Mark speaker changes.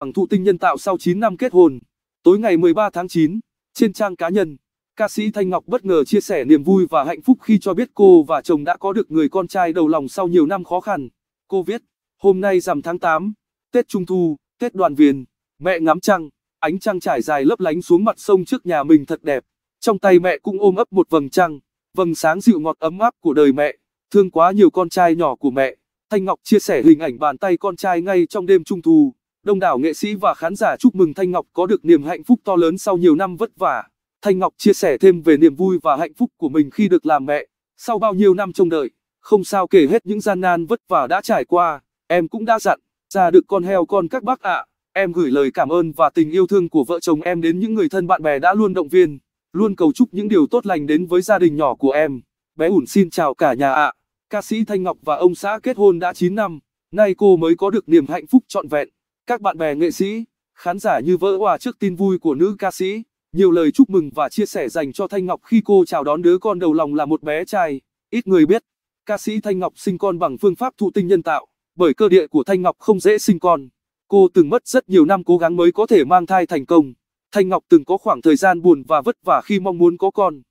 Speaker 1: bằng thụ tinh nhân tạo sau 9 năm kết hôn. Tối ngày 13 tháng 9, trên trang cá nhân, ca sĩ Thanh Ngọc bất ngờ chia sẻ niềm vui và hạnh phúc khi cho biết cô và chồng đã có được người con trai đầu lòng sau nhiều năm khó khăn. Cô viết, hôm nay rằm tháng 8, Tết Trung Thu, Tết đoàn viên, mẹ ngắm trăng, ánh trăng trải dài lấp lánh xuống mặt sông trước nhà mình thật đẹp. Trong tay mẹ cũng ôm ấp một vầng trăng, vầng sáng dịu ngọt ấm áp của đời mẹ, thương quá nhiều con trai nhỏ của mẹ. Thanh Ngọc chia sẻ hình ảnh bàn tay con trai ngay trong đêm Trung Thu. Đông đảo nghệ sĩ và khán giả chúc mừng Thanh Ngọc có được niềm hạnh phúc to lớn sau nhiều năm vất vả. Thanh Ngọc chia sẻ thêm về niềm vui và hạnh phúc của mình khi được làm mẹ. Sau bao nhiêu năm trông đợi, không sao kể hết những gian nan vất vả đã trải qua, em cũng đã dặn, ra được con heo con các bác ạ. À. Em gửi lời cảm ơn và tình yêu thương của vợ chồng em đến những người thân bạn bè đã luôn động viên, luôn cầu chúc những điều tốt lành đến với gia đình nhỏ của em. Bé ủn xin chào cả nhà ạ. À. Ca sĩ Thanh Ngọc và ông xã kết hôn đã 9 năm, nay cô mới có được niềm hạnh phúc trọn vẹn. Các bạn bè nghệ sĩ, khán giả như vỡ hòa trước tin vui của nữ ca sĩ, nhiều lời chúc mừng và chia sẻ dành cho Thanh Ngọc khi cô chào đón đứa con đầu lòng là một bé trai. Ít người biết, ca sĩ Thanh Ngọc sinh con bằng phương pháp thụ tinh nhân tạo, bởi cơ địa của Thanh Ngọc không dễ sinh con. Cô từng mất rất nhiều năm cố gắng mới có thể mang thai thành công. Thanh Ngọc từng có khoảng thời gian buồn và vất vả khi mong muốn có con.